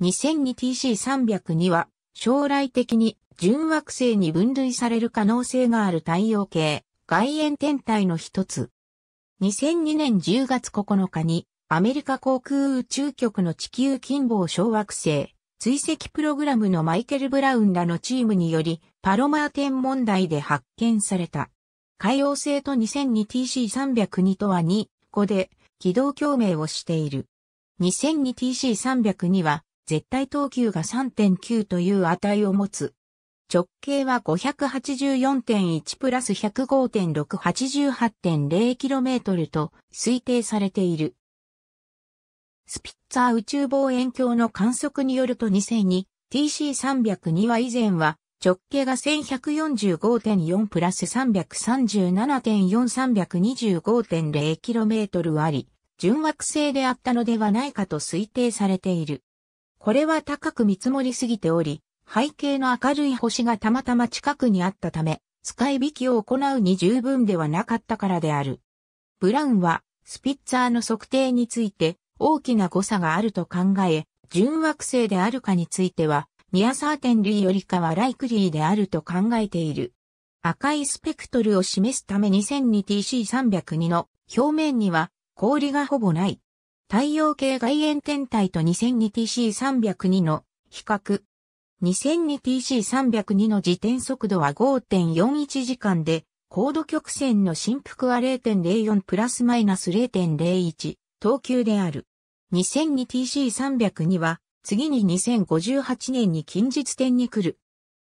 2002TC302 は将来的に純惑星に分類される可能性がある太陽系外縁天体の一つ。2002年10月9日にアメリカ航空宇宙局の地球近傍小惑星追跡プログラムのマイケル・ブラウンらのチームによりパロマー天問題で発見された。海洋星と 2002TC302 とは2個で軌道共鳴をしている。2002TC302 は絶対等級が3.9という値を持つ。直径は584.1プラス 105.688.0km と推定されている。スピッツァー宇宙望遠鏡の観測によると2002 TC302 は以前は直径が1145.4プラス 337.4325.0km あり、純惑星であったのではないかと推定されている。これは高く見積もりすぎており、背景の明るい星がたまたま近くにあったため、使い引きを行うに十分ではなかったからである。ブラウンは、スピッツァーの測定について大きな誤差があると考え、純惑星であるかについては、ニアサーテンリーよりかはライクリーであると考えている。赤いスペクトルを示すため 2002TC302 の表面には氷がほぼない。太陽系外縁天体と 2002TC302 の比較。2002TC302 の自転速度は5.41時間で、高度曲線の振幅は0.04プラスマイナス0.01、等級である。2002TC302 は、次に2058年に近日点に来る。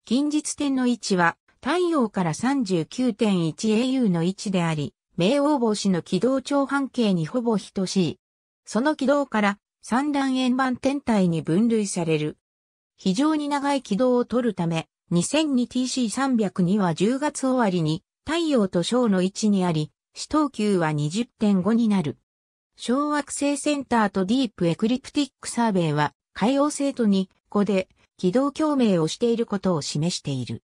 近日点の位置は、太陽から 39.1au の位置であり、冥王星の軌道長半径にほぼ等しい。その軌道から三段円盤天体に分類される。非常に長い軌道を取るため、2 0 0 2 t c 3 0には10月終わりに太陽と小の位置にあり、四等級は20.5になる。小惑星センターとディープエクリプティックサーベイは海洋星と2個で軌道共鳴をしていることを示している。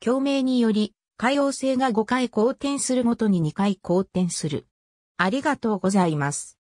共鳴により、海洋星が5回公転するごとに2回公転する。ありがとうございます。